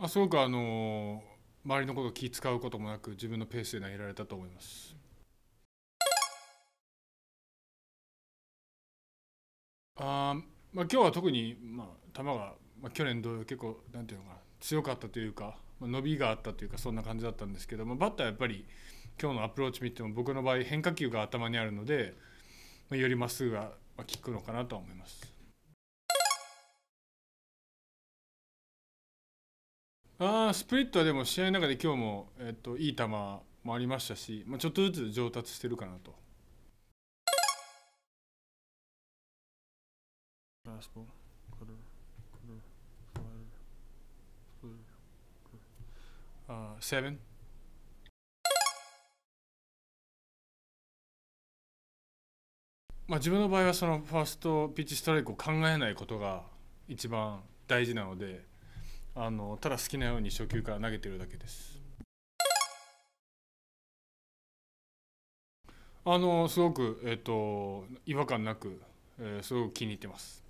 あすごくあの周りのこと気使うこともなく自分のペースで投げられたと思います。あまあ、今日は特に、まあ、球が、まあ、去年同様結構なんていうのかな強かったというか、まあ、伸びがあったというかそんな感じだったんですけど、まあ、バッターはやっぱり今日のアプローチ見ても僕の場合変化球が頭にあるので、まあ、よりまっすぐが効くのかなとは思います。あスプリットはでも試合の中で今日も、えっと、いい球もありましたし、まあ、ちょっとずつ上達してるかなと。まあ、自分の場合はそのファーストピッチストライクを考えないことが一番大事なので。あのただ好きなように初球から投げてるだけですあのすごく、えーと、違和感なく、えー、すごく気に入ってます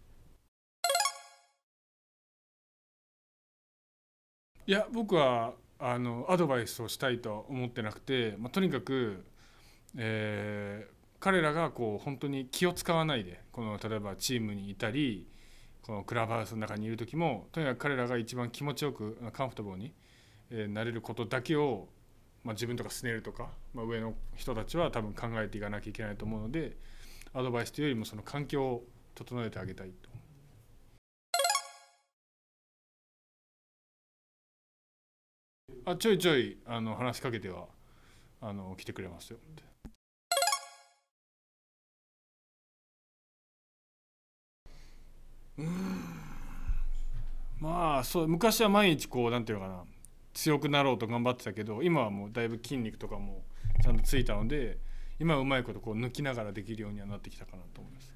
いや僕はあのアドバイスをしたいとは思ってなくて、まあ、とにかく、えー、彼らがこう本当に気を使わないでこの例えばチームにいたりこのクラブハウスの中にいる時もとにかく彼らが一番気持ちよくカンフォトボーに、えなれることだけを、まあ、自分とかスネルとか、まあ、上の人たちは多分考えていかなきゃいけないと思うのでアドバイスというよりもその環境を整えてあげたいと。あちょいちょいあの話しかけてはあの来てくれますよまあそう昔は毎日こうなんていうかな強くなろうと頑張ってたけど今はもうだいぶ筋肉とかもちゃんとついたので今はうまいことこう抜きながらできるようにはなってきたかなと思います。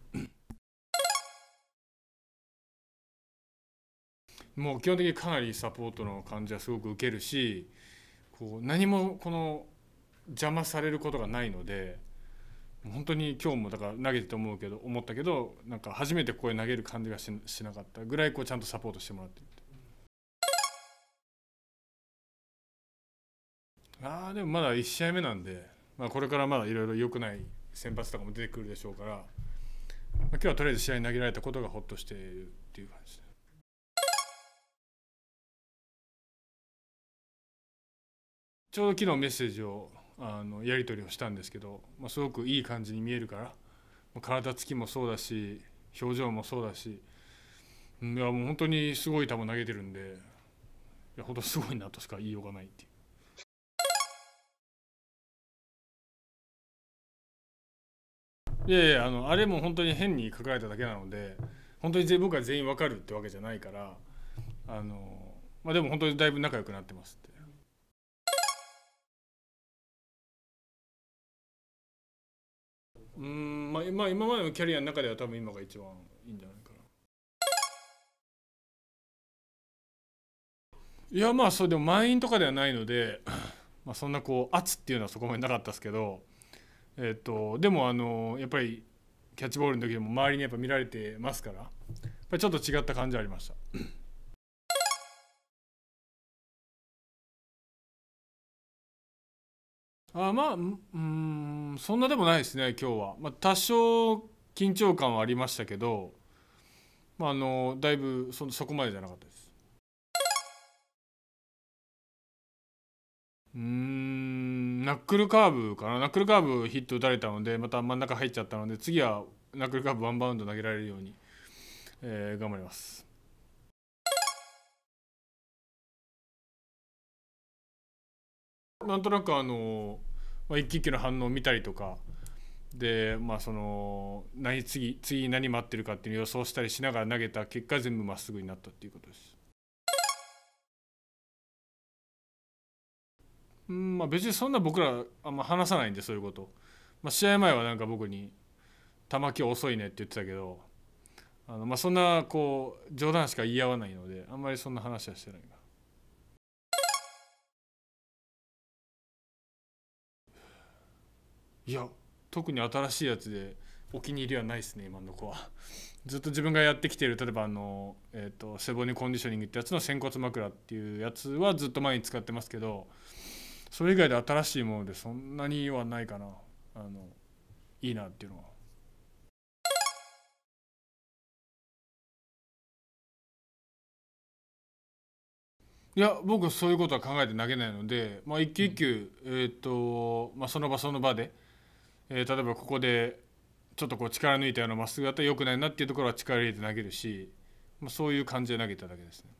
もう基本的にかなりサポートの感じはすごく受けるしこう何もこの邪魔されることがないので。本当に今日もだから投げてて思うけど思ったけどなんか初めてここへ投げる感じがししなかったぐらいこうちゃんとサポートしてもらってるああでもまだ1試合目なんで、まあ、これからまだいろいろ良くない先発とかも出てくるでしょうから、まあ、今日はとりあえず試合に投げられたことがほっとしているっていう感じでちょうど昨日メッセージをあのやり取りをしたんですけど、まあ、すごくいい感じに見えるから体つきもそうだし表情もそうだしいやもう本当にすごい球投げてるんでいや本当すごいなとしか言いようがないっていう。いやいやあのあれも本当に変に書かれただけなので本当に僕は全員わかるってわけじゃないからあの、まあ、でも本当にだいぶ仲良くなってますってうんまあ、今までのキャリアの中では多分今が一番いいんじゃないかないやまあそうでも満員とかではないので、まあ、そんなこう圧っていうのはそこまでなかったですけど、えっと、とでもあのやっぱりキャッチボールの時でも周りにやっぱ見られてますからやっぱりちょっと違った感じはありました。あまあうんそんなでもないですね今日は、まあ、多少緊張感はありましたけど、まあ、あのだいぶそそこまでじゃなかったですうんナックルカーブかなナックルカーブヒット打たれたのでまた真ん中入っちゃったので次はナックルカーブワンバウンド投げられるように、えー、頑張ります。なんとなくあのまあ、一気一気の反応を見たりとかで、まあ、その何次次何待ってるかっていうのを予想したりしながら投げた結果全部まっすぐになったっていうことです。うんまあ、別にそんな僕らあんま話さないんでそういうこと、まあ、試合前はなんか僕に「玉木遅いね」って言ってたけどあの、まあ、そんなこう冗談しか言い合わないのであんまりそんな話はしてないな。いや特に新しいやつでお気に入りはないですね今のとこはずっと自分がやってきている例えばあの、えーと、背骨コンディショニングってやつの仙骨枕っていうやつはずっと前に使ってますけどそれ以外で新しいものでそんなにはないかなあのいいなっていうのは。いや僕はそういうことは考えて投げないので、まあ、一球一球、うん、えーとまあ、その場その場でえー、例えばここでちょっとこう力抜いたようなまっすぐだったら良くないなっていうところは力入れて投げるし、まあ、そういう感じで投げただけですね。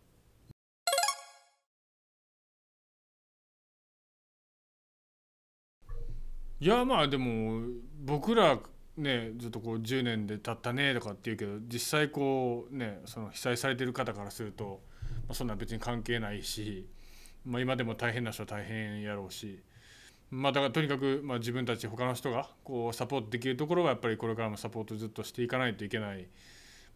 いやまあでも僕らねずっとこう10年で経ったねとかって言うけど実際こうねその被災されてる方からすると、まあ、そんな別に関係ないし、まあ、今でも大変な人は大変やろうし。まあ、だからとにかく、まあ、自分たち他の人がこうサポートできるところはやっぱりこれからもサポートずっとしていかないといけない、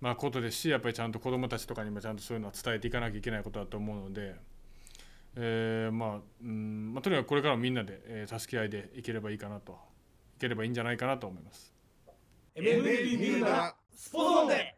まあ、ことですしやっぱりちゃんと子どもたちとかにもちゃんとそういうのは伝えていかなきゃいけないことだと思うので、えーまあうんまあ、とにかくこれからもみんなで、えー、助け合いでいければいいかなといければいいんじゃないかなと思います。MLB 見るなースポーツで